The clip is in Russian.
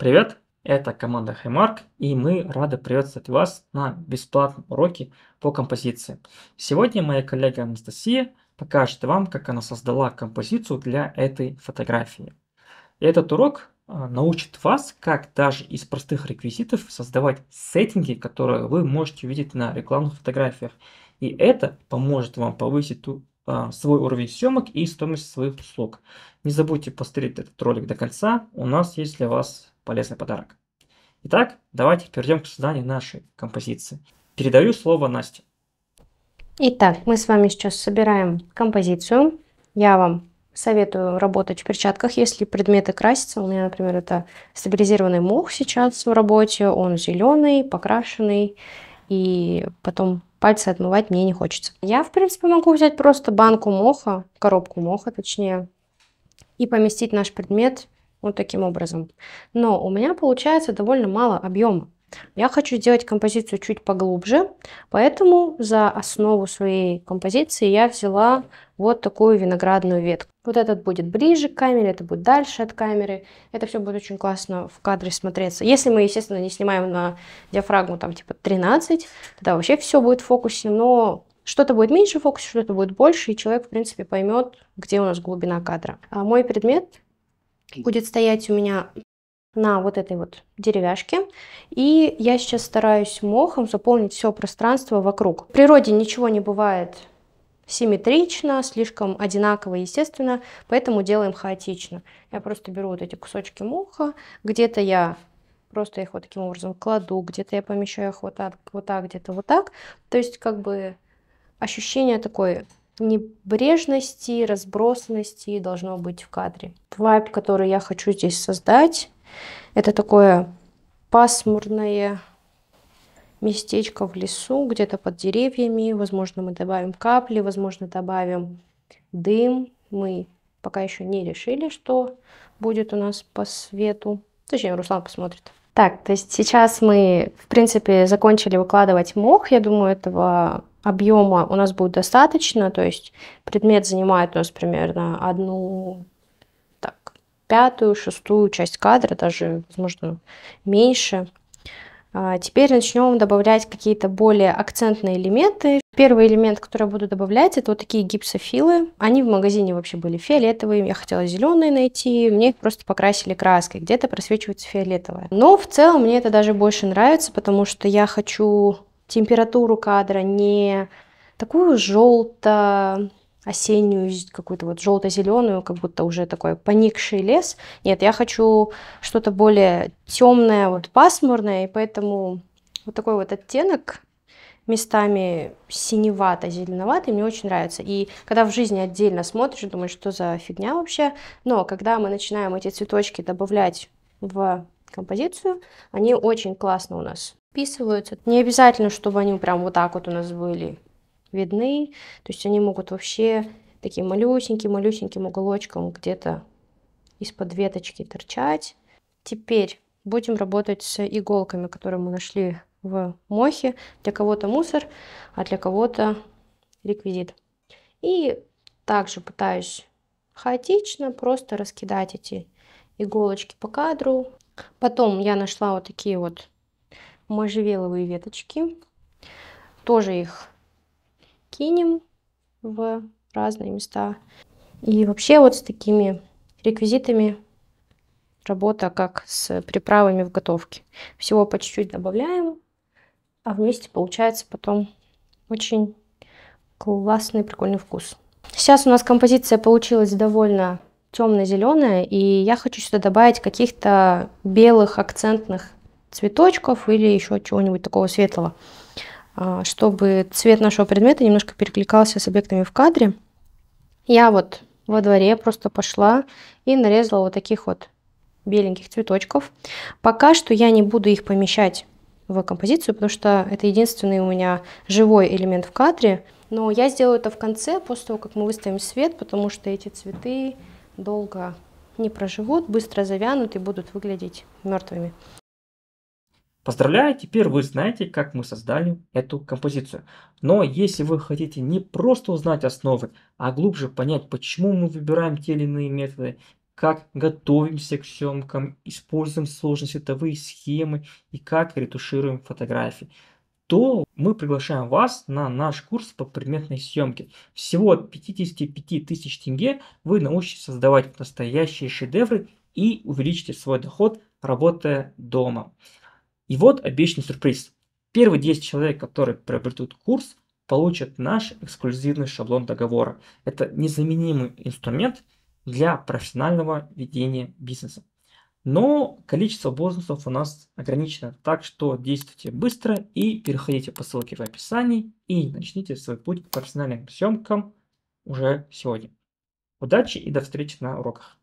Привет, это команда Highmark, и мы рады приветствовать вас на бесплатном уроке по композиции. Сегодня моя коллега Анастасия покажет вам, как она создала композицию для этой фотографии. Этот урок а, научит вас, как даже из простых реквизитов создавать сеттинги, которые вы можете увидеть на рекламных фотографиях. И это поможет вам повысить а, свой уровень съемок и стоимость своих услуг. Не забудьте посмотреть этот ролик до конца, у нас есть для вас полезный подарок. Итак, давайте перейдем к созданию нашей композиции. Передаю слово Насте. Итак, мы с вами сейчас собираем композицию. Я вам советую работать в перчатках, если предметы красятся. У меня, например, это стабилизированный мох сейчас в работе. Он зеленый, покрашенный. И потом пальцы отмывать мне не хочется. Я, в принципе, могу взять просто банку моха, коробку моха, точнее, и поместить наш предмет вот таким образом. Но у меня получается довольно мало объема. Я хочу сделать композицию чуть поглубже, поэтому за основу своей композиции я взяла вот такую виноградную ветку. Вот этот будет ближе к камере, это будет дальше от камеры. Это все будет очень классно в кадре смотреться. Если мы, естественно, не снимаем на диафрагму там типа 13, тогда вообще все будет в фокусе, но что-то будет меньше в фокусе, что-то будет больше, и человек, в принципе, поймет, где у нас глубина кадра. А мой предмет будет стоять у меня на вот этой вот деревяшке. И я сейчас стараюсь мохом заполнить все пространство вокруг. В природе ничего не бывает симметрично, слишком одинаково, естественно, поэтому делаем хаотично. Я просто беру вот эти кусочки муха, где-то я просто их вот таким образом кладу, где-то я помещаю их вот так, вот так где-то вот так. То есть как бы ощущение такое небрежности, разбросанности должно быть в кадре. Вайб, который я хочу здесь создать, это такое пасмурное местечко в лесу, где-то под деревьями. Возможно, мы добавим капли, возможно, добавим дым. Мы пока еще не решили, что будет у нас по свету. Точнее, Руслан посмотрит. Так, то есть сейчас мы, в принципе, закончили выкладывать мох. Я думаю, этого объема у нас будет достаточно. То есть предмет занимает у нас примерно одну так, пятую, шестую часть кадра, даже, возможно, меньше. А теперь начнем добавлять какие-то более акцентные элементы. Первый элемент, который я буду добавлять, это вот такие гипсофилы. Они в магазине вообще были фиолетовые, я хотела зеленые найти, мне их просто покрасили краской, где-то просвечивается фиолетовое. Но в целом мне это даже больше нравится, потому что я хочу температуру кадра не такую желто осеннюю, какую-то вот желто-зеленую, как будто уже такой поникший лес. Нет, я хочу что-то более темное, вот пасмурное, и поэтому вот такой вот оттенок местами синевато-зеленоватый, мне очень нравится. И когда в жизни отдельно смотришь, думаешь, что за фигня вообще. Но когда мы начинаем эти цветочки добавлять в композицию, они очень классно у нас вписываются. Не обязательно, чтобы они прям вот так вот у нас были видны. То есть они могут вообще таким малюсеньким-малюсеньким уголочком где-то из-под веточки торчать. Теперь будем работать с иголками, которые мы нашли в мохе. Для кого-то мусор, а для кого-то реквизит. И также пытаюсь хаотично просто раскидать эти иголочки по кадру. Потом я нашла вот такие вот можжевеловые веточки. Тоже их кинем в разные места. И вообще вот с такими реквизитами работа как с приправами в готовке. Всего по чуть-чуть добавляем, а вместе получается потом очень классный, прикольный вкус. Сейчас у нас композиция получилась довольно темно-зеленая, и я хочу сюда добавить каких-то белых акцентных цветочков или еще чего-нибудь такого светлого, а, чтобы цвет нашего предмета немножко перекликался с объектами в кадре. Я вот во дворе просто пошла и нарезала вот таких вот беленьких цветочков. Пока что я не буду их помещать в композицию, потому что это единственный у меня живой элемент в кадре. Но я сделаю это в конце, после того, как мы выставим свет, потому что эти цветы долго не проживут, быстро завянут и будут выглядеть мертвыми. Поздравляю, теперь вы знаете, как мы создали эту композицию. Но если вы хотите не просто узнать основы, а глубже понять, почему мы выбираем те или иные методы как готовимся к съемкам, используем сложные световые схемы и как ретушируем фотографии, то мы приглашаем вас на наш курс по предметной съемке. Всего от 55 тысяч тенге вы научитесь создавать настоящие шедевры и увеличите свой доход, работая дома. И вот обещанный сюрприз. Первые 10 человек, которые приобретут курс, получат наш эксклюзивный шаблон договора. Это незаменимый инструмент – для профессионального ведения бизнеса. Но количество бонусов у нас ограничено, так что действуйте быстро и переходите по ссылке в описании и начните свой путь к профессиональным съемкам уже сегодня. Удачи и до встречи на уроках!